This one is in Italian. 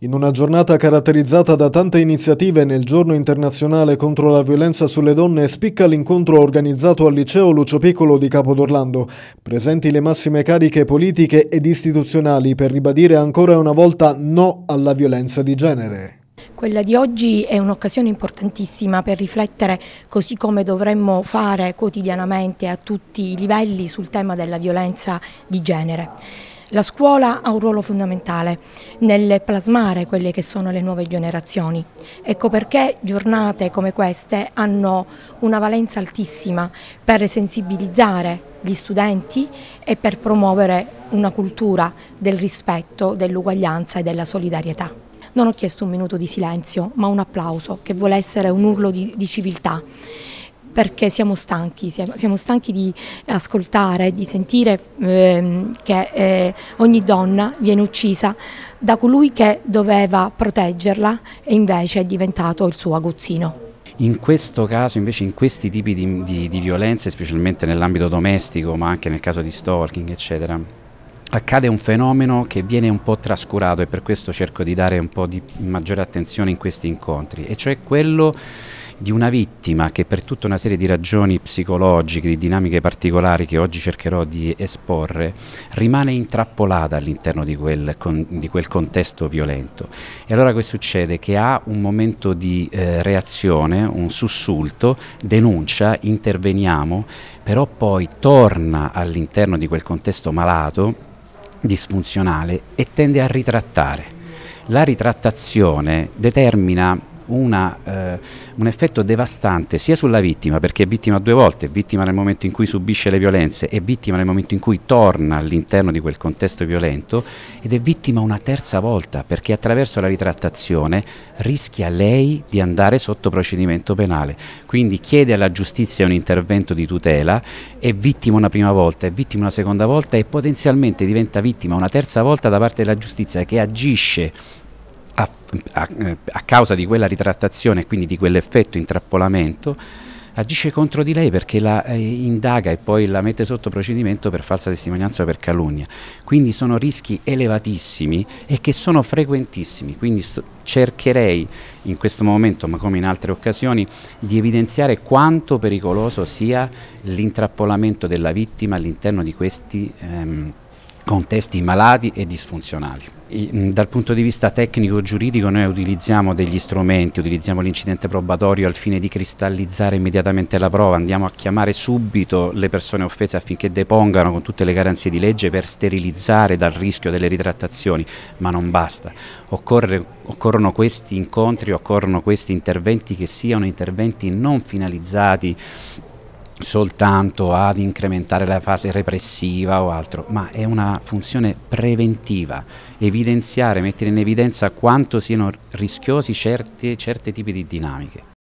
In una giornata caratterizzata da tante iniziative nel Giorno internazionale contro la violenza sulle donne, spicca l'incontro organizzato al liceo Lucio Piccolo di Capodorlando. Presenti le massime cariche politiche ed istituzionali per ribadire ancora una volta no alla violenza di genere. Quella di oggi è un'occasione importantissima per riflettere, così come dovremmo fare quotidianamente a tutti i livelli, sul tema della violenza di genere. La scuola ha un ruolo fondamentale nel plasmare quelle che sono le nuove generazioni. Ecco perché giornate come queste hanno una valenza altissima per sensibilizzare gli studenti e per promuovere una cultura del rispetto, dell'uguaglianza e della solidarietà. Non ho chiesto un minuto di silenzio, ma un applauso che vuole essere un urlo di, di civiltà perché siamo stanchi, siamo stanchi di ascoltare, di sentire eh, che eh, ogni donna viene uccisa da colui che doveva proteggerla e invece è diventato il suo aguzzino. In questo caso invece in questi tipi di, di, di violenze, specialmente nell'ambito domestico ma anche nel caso di stalking eccetera, accade un fenomeno che viene un po' trascurato e per questo cerco di dare un po' di maggiore attenzione in questi incontri e cioè quello di una vittima che per tutta una serie di ragioni psicologiche, di dinamiche particolari che oggi cercherò di esporre, rimane intrappolata all'interno di, di quel, contesto violento. E allora che succede? Che ha un momento di eh, reazione, un sussulto, denuncia, interveniamo, però poi torna all'interno di quel contesto malato, disfunzionale e tende a ritrattare. La ritrattazione determina una, eh, un effetto devastante sia sulla vittima, perché è vittima due volte, è vittima nel momento in cui subisce le violenze, è vittima nel momento in cui torna all'interno di quel contesto violento ed è vittima una terza volta, perché attraverso la ritrattazione rischia lei di andare sotto procedimento penale. Quindi chiede alla giustizia un intervento di tutela, è vittima una prima volta, è vittima una seconda volta e potenzialmente diventa vittima una terza volta da parte della giustizia che agisce a, a, a causa di quella ritrattazione e quindi di quell'effetto intrappolamento, agisce contro di lei perché la eh, indaga e poi la mette sotto procedimento per falsa testimonianza o per calunnia. Quindi sono rischi elevatissimi e che sono frequentissimi. Quindi cercherei in questo momento, ma come in altre occasioni, di evidenziare quanto pericoloso sia l'intrappolamento della vittima all'interno di questi... Ehm, contesti malati e disfunzionali. Dal punto di vista tecnico-giuridico noi utilizziamo degli strumenti, utilizziamo l'incidente probatorio al fine di cristallizzare immediatamente la prova, andiamo a chiamare subito le persone offese affinché depongano con tutte le garanzie di legge per sterilizzare dal rischio delle ritrattazioni, ma non basta. Occorre, occorrono questi incontri, occorrono questi interventi che siano interventi non finalizzati soltanto ad incrementare la fase repressiva o altro, ma è una funzione preventiva, evidenziare, mettere in evidenza quanto siano rischiosi certi, certi tipi di dinamiche.